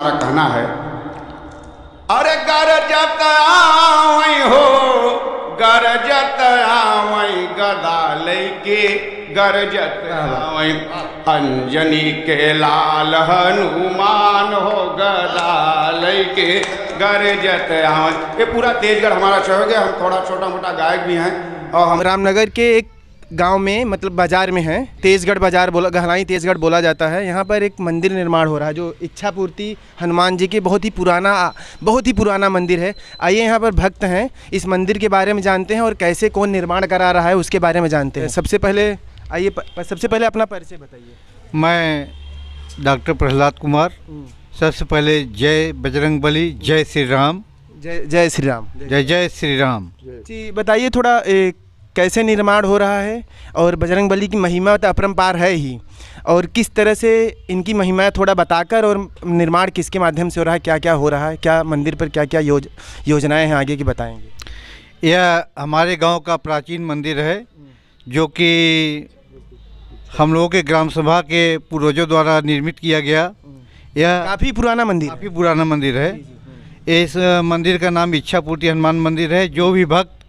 हमारा कहना है अरे गरजत आवई हो गरजत आवई गदा लेके गरजत आवई अंजनी के लाल हनुमान हो गदा लेके गरजत आवई ये पूरा तेजगढ़ हमारा शहर है हम थोड़ा छोटा मोटा गायक भी हैं और हम रामनगर के एक गांव में मतलब बाजार में है तेजगढ़ बाजार बोला गहलाई तेजगढ़ बोला जाता है यहाँ पर एक मंदिर निर्माण हो रहा है जो इच्छा पूर्ति हनुमान जी के बहुत ही पुराना बहुत ही पुराना मंदिर है आइए यहाँ पर भक्त हैं इस मंदिर के बारे में जानते हैं और कैसे कौन निर्माण करा रहा है उसके बारे में जानते हैं सबसे पहले आइए सबसे पहले अपना परिचय बताइए मैं डॉक्टर प्रहलाद कुमार हम्म। सबसे पहले जय बजरंग बली जय श्री राम जय जय श्री राम जय जय श्री राम जी बताइए थोड़ा एक कैसे निर्माण हो रहा है और बजरंग बली की महिमा तो अपरम्पार है ही और किस तरह से इनकी महिमा थोड़ा बताकर और निर्माण किसके माध्यम से हो रहा है क्या क्या हो रहा है क्या मंदिर पर क्या क्या योज योजनाएँ हैं आगे की बताएंगे यह हमारे गाँव का प्राचीन मंदिर है जो कि हम लोगों के ग्राम सभा के पूर्वजों द्वारा निर्मित किया गया यह काफ़ी पुराना मंदिर काफ़ी पुराना मंदिर है इस मंदिर का नाम इच्छापूर्ति हनुमान मंदिर है जो भी भक्त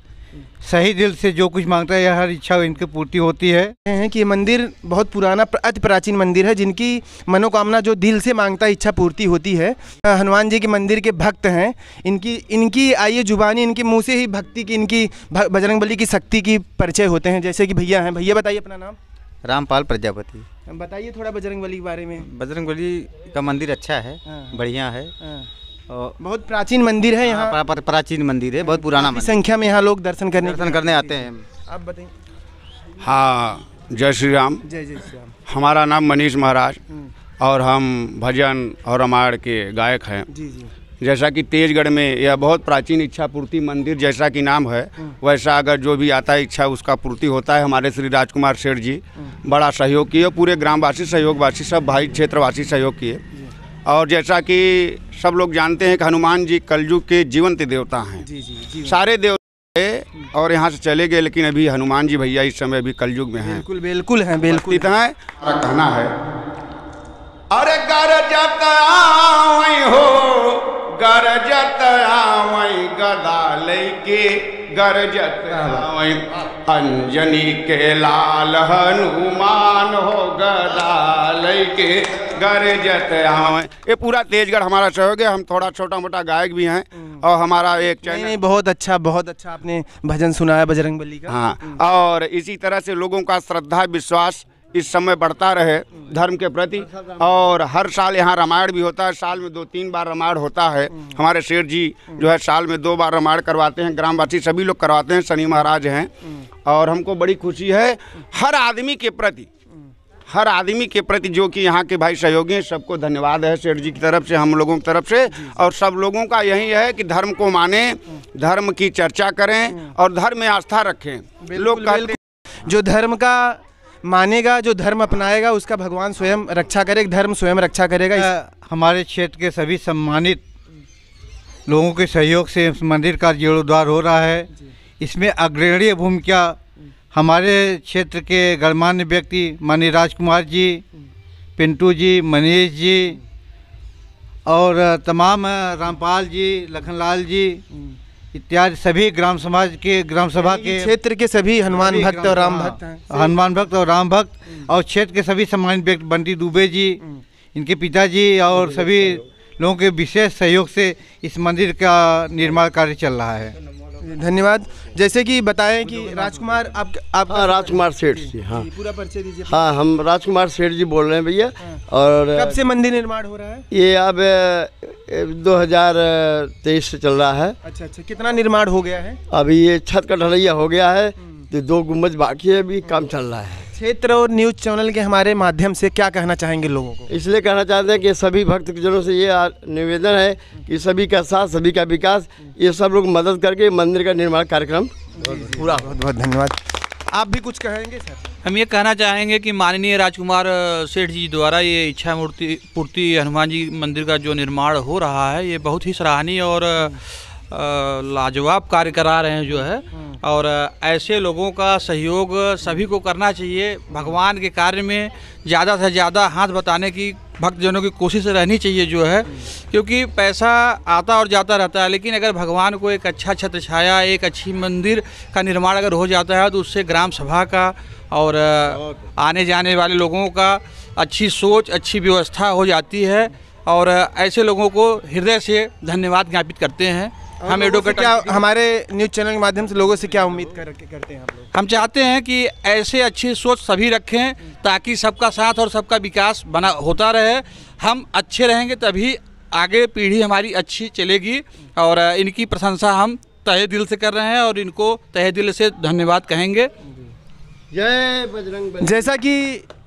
सही दिल से जो कुछ मांगता है हर इच्छा इनकी पूर्ति होती है हैं कि ये मंदिर बहुत पुराना अति प्राचीन मंदिर है जिनकी मनोकामना जो दिल से मांगता है इच्छा पूर्ति होती है हनुमान जी के मंदिर के भक्त हैं इनकी इनकी आइए जुबानी इनके मुंह से ही भक्ति की इनकी बजरंग बली की शक्ति की परिचय होते हैं जैसे कि भैया हैं भैया बताइए अपना नाम रामपाल प्रजापति बताइए थोड़ा बजरंग बली के बारे में बजरंग बली का मंदिर अच्छा है हाँ। बढ़िया है हाँ। बहुत प्राचीन मंदिर है हाँ, यहाँ प्रा, प्रा, प्राचीन मंदिर है बहुत पुराना मंदिर संख्या में यहाँ लोग दर्शन करने दर्शन करने आते हैं आप बताइए हाँ जय श्री राम जय जय श्री राम हमारा नाम मनीष महाराज हम्म। और हम भजन और रामायण के गायक हैं जी जी जैसा कि तेजगढ़ में यह बहुत प्राचीन इच्छा पूर्ति मंदिर जैसा कि नाम है हम्म। वैसा अगर जो भी आता है इच्छा उसका पूर्ति होता है हमारे श्री राजकुमार सेठ जी हम्म। बड़ा सहयोग किए पूरे ग्रामवासी सहयोगवासी सब भाई क्षेत्रवासी सहयोग किए और जैसा कि सब लोग जानते हैं कि हनुमान जी कलजू के जीवंत देवता हैं जी जी, जी सारे देवता और यहाँ से चले गए लेकिन अभी हनुमान जी भैया इस समय अभी कलयुग में हैं बिल्कुल बिल्कुल हैं बिल्कुल है कहना है अरे गरजत हो गरजत गदा लेके गरजत अंजनी के लाल हनुमान हो गदाल के गरजत आवे ये पूरा तेजगढ़ हमारा सहयोग है हम थोड़ा छोटा मोटा गायक भी हैं हम्म। और हमारा एक चैनल नहीं, बहुत अच्छा बहुत अच्छा आपने भजन सुनाया बजरंग का हाँ और इसी तरह से लोगों का श्रद्धा विश्वास इस समय बढ़ता रहे धर्म के प्रति और हर साल यहाँ रामायण भी होता है साल में दो तीन बार रामायण होता है हमारे शेर जी जो है साल में दो बार रामायण करवाते हैं ग्रामवासी सभी लोग करवाते हैं शनि महाराज हैं और हमको बड़ी खुशी है हर आदमी के प्रति हर आदमी के प्रति जो कि यहाँ के भाई सहयोगी हैं सबको धन्यवाद है सेठ जी की तरफ से हम लोगों की तरफ से और सब लोगों का यही है कि धर्म को माने धर्म की चर्चा करें और धर्म में आस्था रखें लोग कहते जो धर्म का मानेगा जो धर्म अपनाएगा उसका भगवान स्वयं रक्षा करेगा धर्म स्वयं रक्षा करेगा इस... हमारे क्षेत्र के सभी सम्मानित लोगों के सहयोग से इस मंदिर का जीर्णोद्वार हो रहा है इसमें अग्रणीय भूमिका हमारे क्षेत्र के गणमान्य व्यक्ति मानी राजकुमार जी पिंटू जी मनीष जी और तमाम रामपाल जी लखनलाल जी इत्यादि सभी ग्राम समाज के ग्राम सभा के क्षेत्र के सभी हनुमान भक्त और राम भक्त हाँ, हनुमान भक्त और राम भक्त हम्म। और क्षेत्र के सभी सम्मानित व्यक्ति बंटी दुबे जी हम्म। इनके पिताजी और सभी लोगों के विशेष सहयोग से इस मंदिर का निर्माण कार्य चल रहा है धन्यवाद जैसे कि बताएं कि राजकुमार आप आप हाँ, राजकुमार सेठ जी हाँ पूरा परिचय दीजिए हाँ हम राजकुमार सेठ जी बोल रहे हैं भैया हाँ। और कब से मंदिर निर्माण हो रहा है ये अब 2023 से चल रहा है अच्छा अच्छा कितना निर्माण हो गया है अभी ये छत का ढलैया हो गया है हम्म। तो दो गुम्बज बाकी है अभी काम चल रहा है क्षेत्र और न्यूज़ चैनल के हमारे माध्यम से क्या कहना चाहेंगे लोगों को इसलिए कहना चाहते हैं कि सभी भक्त जनों से ये निवेदन है कि सभी का साथ सभी का विकास ये सब लोग मदद करके मंदिर का निर्माण कार्यक्रम पूरा बहुत बहुत धन्यवाद आप भी कुछ कहेंगे सर हम ये कहना चाहेंगे कि माननीय राजकुमार सेठ जी द्वारा ये इच्छा मूर्ति पूर्ति हनुमान जी मंदिर का जो निर्माण हो रहा है ये बहुत ही सराहनीय और लाजवाब कार्य करा रहे हैं जो है और ऐसे लोगों का सहयोग सभी को करना चाहिए भगवान के कार्य में ज़्यादा से ज़्यादा हाथ बताने की भक्तजनों की कोशिश रहनी चाहिए जो है क्योंकि पैसा आता और जाता रहता है लेकिन अगर भगवान को एक अच्छा छत्र छाया एक अच्छी मंदिर का निर्माण अगर हो जाता है तो उससे ग्राम सभा का और आने जाने वाले लोगों का अच्छी सोच अच्छी व्यवस्था हो जाती है और ऐसे लोगों को हृदय से धन्यवाद ज्ञापित करते हैं हम एडवोकेट क्या हमारे न्यूज़ चैनल के माध्यम से लोगों से क्या उम्मीद कर, करते हैं हम लोग हम चाहते हैं कि ऐसे अच्छी सोच सभी रखें ताकि सबका साथ और सबका विकास बना होता रहे हम अच्छे रहेंगे तभी आगे पीढ़ी हमारी अच्छी चलेगी और इनकी प्रशंसा हम तहे दिल से कर रहे हैं और इनको तहे दिल से धन्यवाद कहेंगे जय बजरंग जैसा कि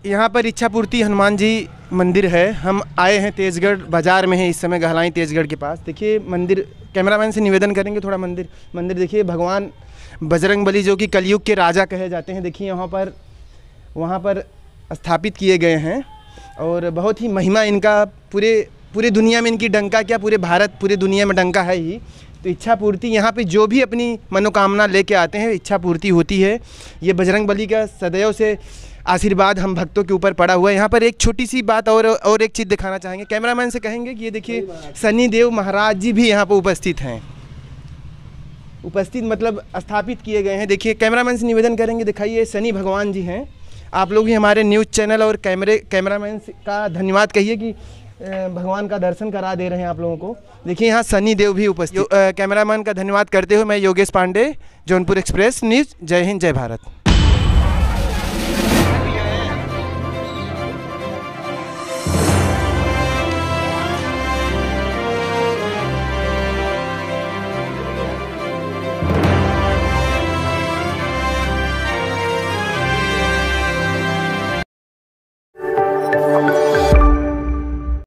यहाँ पर इच्छा पूर्ति हनुमान जी मंदिर है हम आए हैं तेजगढ़ बाज़ार में है इस समय गहलाई तेजगढ़ के पास देखिए मंदिर कैमरामैन से निवेदन करेंगे थोड़ा मंदिर मंदिर देखिए भगवान बजरंग बली जो कि कलयुग के राजा कहे जाते हैं देखिए वहाँ पर वहाँ पर स्थापित किए गए हैं और बहुत ही महिमा इनका पूरे पूरे दुनिया में इनकी डंका क्या पूरे भारत पूरे दुनिया में डंका है ही तो इच्छा पूर्ति यहाँ पे जो भी अपनी मनोकामना लेके आते हैं इच्छा पूर्ति होती है ये बजरंग बली का सदैव से आशीर्वाद हम भक्तों के ऊपर पड़ा हुआ है यहाँ पर एक छोटी सी बात और और एक चीज़ दिखाना चाहेंगे कैमरामैन से कहेंगे कि ये देखिए सनी देव महाराज जी भी यहाँ पर उपस्थित हैं उपस्थित मतलब स्थापित किए गए हैं देखिए कैमरामैन से निवेदन करेंगे दिखाइए सनी भगवान जी हैं आप लोग ही हमारे न्यूज़ चैनल और कैमरे कैमरामैन का धन्यवाद कहिए कि भगवान का दर्शन करा दे रहे हैं आप लोगों को देखिए यहाँ सनी देव भी उपस्थित कैमरामैन का धन्यवाद करते हुए मैं योगेश पांडे जौनपुर एक्सप्रेस न्यूज़ जय हिंद जय भारत